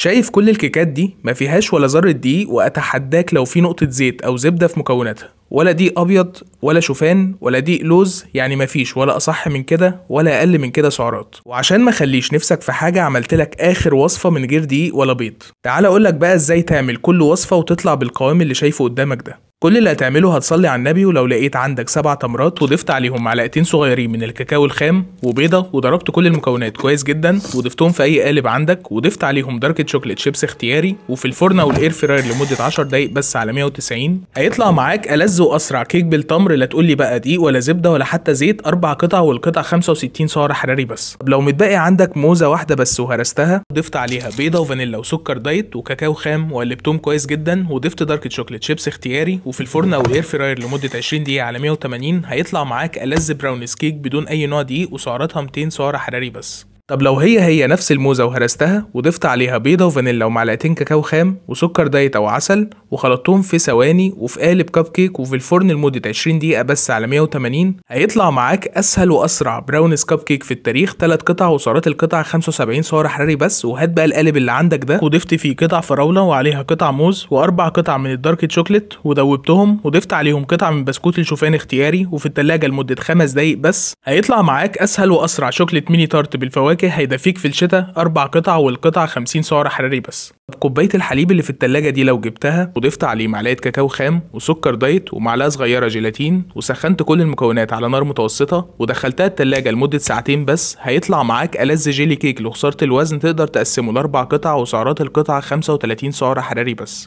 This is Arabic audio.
شايف كل الكيكات دي ما فيهاش ولا ذرة دقيق وأتحداك لو في نقطة زيت أو زبدة في مكوناتها ولا دي أبيض ولا شوفان ولا دي لوز يعني ما فيش ولا أصح من كده ولا أقل من كده سعرات وعشان ما خليش نفسك في حاجة عملت لك آخر وصفة من غير دقيق ولا بيض تعال أقولك بقى إزاي تعمل كل وصفة وتطلع بالقوام اللي شايفه قدامك ده كل اللي هتعمله هتصلي على النبي ولو لقيت عندك سبع تمرات وضفت عليهم معلقتين صغيرين من الكاكاو الخام وبيضة وضربت كل المكونات كويس جدا وضفتهم في أي قالب عندك وضفت عليهم دركة شوكليت شيبس اختياري وفي الفرن أو الإير فراير لمدة 10 دقايق بس على 190 هيطلع معاك ألذ وأسرع كيك بالتمر لا تقول لي بقى دقيق ولا زبدة ولا حتى زيت أربع قطع والقطع 65 سعر حراري بس طب لو متبقي عندك موزة واحدة بس وهرستها ضفت عليها بيضة وفانيلا وسكر دايت وكاكاو خام وقلبتهم كويس جدا وضفت دركة شوكليت شيبس اختياري وفي الفرن او الاير فراير لمده 20 دقيقه على 180 هيطلع معاك ألذ براونيز كيك بدون اي نوع دقيق وسعراتها 200 سعره حراري بس طب لو هي هي نفس الموزة وهرستها وضفت عليها بيضة وفانيلا ومعلقتين كاكاو خام وسكر دايت أو عسل وخلطتهم في ثواني وفي قالب كب كيك وفي الفرن لمدة 20 دقيقة بس على 180 هيطلع معاك أسهل وأسرع براونيز كب كيك في التاريخ ثلاث قطع وسعرات القطع 75 سعر حراري بس وهات بقى القالب اللي عندك ده وضفت فيه قطع فراولة وعليها قطع موز وأربع قطع من الدارك تشوكلت ودوبتهم وضفت عليهم قطع من بسكوت الشوفان اختياري وفي الثلاجه لمدة خمس دقايق بس هيطلع معاك أسهل وأسرع شوكليت ميني تارت بالفواكه الفواكه هيدفيك في الشتاء أربع قطع والقطع 50 سعر حراري بس طب كوباية الحليب اللي في التلاجة دي لو جبتها وضفت عليه معلقة كاكاو خام وسكر دايت ومعلقة صغيرة جيلاتين وسخنت كل المكونات على نار متوسطة ودخلتها التلاجة لمدة ساعتين بس هيطلع معاك ألذ جيلي كيك لخسارة الوزن تقدر تقسمه لأربع قطع وسعرات القطعة 35 سعر حراري بس